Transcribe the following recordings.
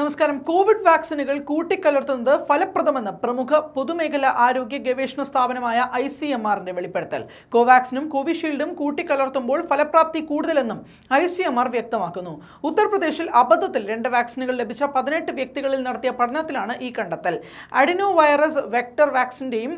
നമസ്കാരം കോവിഡ് വാക്സിനുകൾ കൂട്ടിക്കലർത്തുന്നത് ഫലപ്രദമെന്ന് പ്രമുഖ പൊതുമേഖലാ ആരോഗ്യ ഗവേഷണ സ്ഥാപനമായ ഐ സി എം ആറിന്റെ വെളിപ്പെടുത്തൽ കോവാക്സിനും കോവിഷീൽഡും കൂട്ടിക്കലർത്തുമ്പോൾ ഫലപ്രാപ്തി കൂടുതലെന്നും ഐ സി എം ആർ വ്യക്തമാക്കുന്നു ഉത്തർപ്രദേശിൽ അബദ്ധത്തിൽ രണ്ട് വാക്സിനുകൾ ലഭിച്ച പതിനെട്ട് വ്യക്തികളിൽ നടത്തിയ പഠനത്തിലാണ് ഈ കണ്ടെത്തൽ അഡിനോ വൈറസ് വെക്ടർ വാക്സിന്റെയും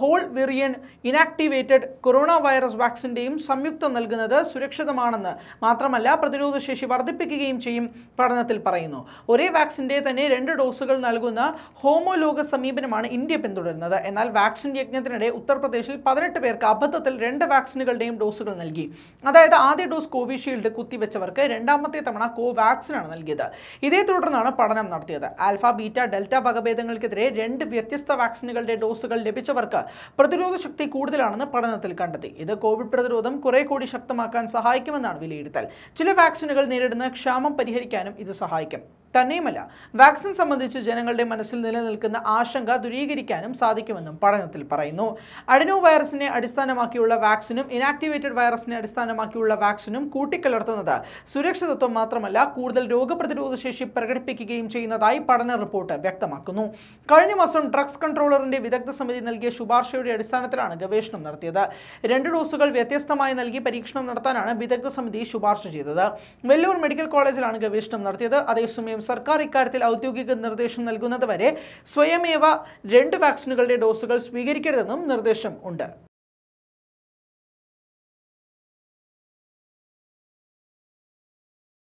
whole virion inactivated coronavirus വാക്സിൻ്റെയും സംയുക്തം നൽകുന്നത് സുരക്ഷിതമാണെന്ന് മാത്രമല്ല പ്രതിരോധശേഷി വർദ്ധിപ്പിക്കുകയും ചെയ്യും പഠനത്തിൽ പറയുന്നു ഒരേ വാക്സിൻ്റെ തന്നെ രണ്ട് ഡോസുകൾ നൽകുന്ന ഹോമോലോഗ സമീപനമാണ് ഇന്ത്യ പിന്തുടരുന്നത് എന്നാൽ വാക്സിൻ യജ്ഞത്തിനിടെ ഉത്തർപ്രദേശിൽ പതിനെട്ട് പേർക്ക് അബദ്ധത്തിൽ രണ്ട് വാക്സിനുകളുടെയും ഡോസുകൾ നൽകി അതായത് ആദ്യ ഡോസ് കോവിഷീൽഡ് കുത്തിവെച്ചവർക്ക് രണ്ടാമത്തെ തവണ കോവാക്സിനാണ് നൽകിയത് ഇതേ തുടർന്നാണ് പഠനം നടത്തിയത് ആൽഫ ബീറ്റ ഡെൽറ്റ വകഭേദങ്ങൾക്കെതിരെ രണ്ട് വ്യത്യസ്ത വാക്സിനുകളുടെ ഡോസുകൾ ലഭിച്ചവർ എന്നിവർക്ക് പ്രതിരോധ ശക്തി കൂടുതലാണെന്ന് പഠനത്തിൽ കണ്ടെത്തി ഇത് കോവിഡ് പ്രതിരോധം കുറെ കൂടി ശക്തമാക്കാൻ സഹായിക്കുമെന്നാണ് വിലയിരുത്തൽ ചില വാക്സിനുകൾ നേരിടുന്ന ക്ഷാമം പരിഹരിക്കാനും ഇത് സഹായിക്കും തന്നെയുമല്ല വാക്സിൻ സംബന്ധിച്ച് ജനങ്ങളുടെ മനസ്സിൽ നിലനിൽക്കുന്ന ആശങ്ക ദുരീകരിക്കാനും സാധിക്കുമെന്നും പഠനത്തിൽ പറയുന്നു അഡിനോ വൈറസിനെ അടിസ്ഥാനമാക്കിയുള്ള വാക്സിനും ഇനാക്ടിവേറ്റഡ് വൈറസിനെ അടിസ്ഥാനമാക്കിയുള്ള വാക്സിനും കൂട്ടിക്കലർത്തുന്നത് സുരക്ഷിതത്വം മാത്രമല്ല കൂടുതൽ രോഗപ്രതിരോധ ശേഷി പ്രകടിപ്പിക്കുകയും ചെയ്യുന്നതായി പഠന റിപ്പോർട്ട് വ്യക്തമാക്കുന്നു കഴിഞ്ഞ മാസം ഡ്രഗ്സ് കൺട്രോളറിന്റെ വിദഗ്ധ സമിതി നൽകിയ ശുപാർശയുടെ അടിസ്ഥാനത്തിലാണ് ഗവേഷണം നടത്തിയത് രണ്ട് ഡോസുകൾ വ്യത്യസ്തമായി നൽകി പരീക്ഷണം നടത്താനാണ് വിദഗ്ധ സമിതി ശുപാർശ ചെയ്തത് വെല്ലൂർ മെഡിക്കൽ കോളേജിലാണ് ഗവേഷണം നടത്തിയത് അതേസമയം അതേസമയം സർക്കാർ ഇക്കാര്യത്തിൽ ഔദ്യോഗിക നിർദ്ദേശം നൽകുന്നതുവരെ സ്വയമേവ രണ്ട് വാക്സിനുകളുടെ ഡോസുകൾ സ്വീകരിക്കരുതെന്നും നിർദ്ദേശം ഉണ്ട്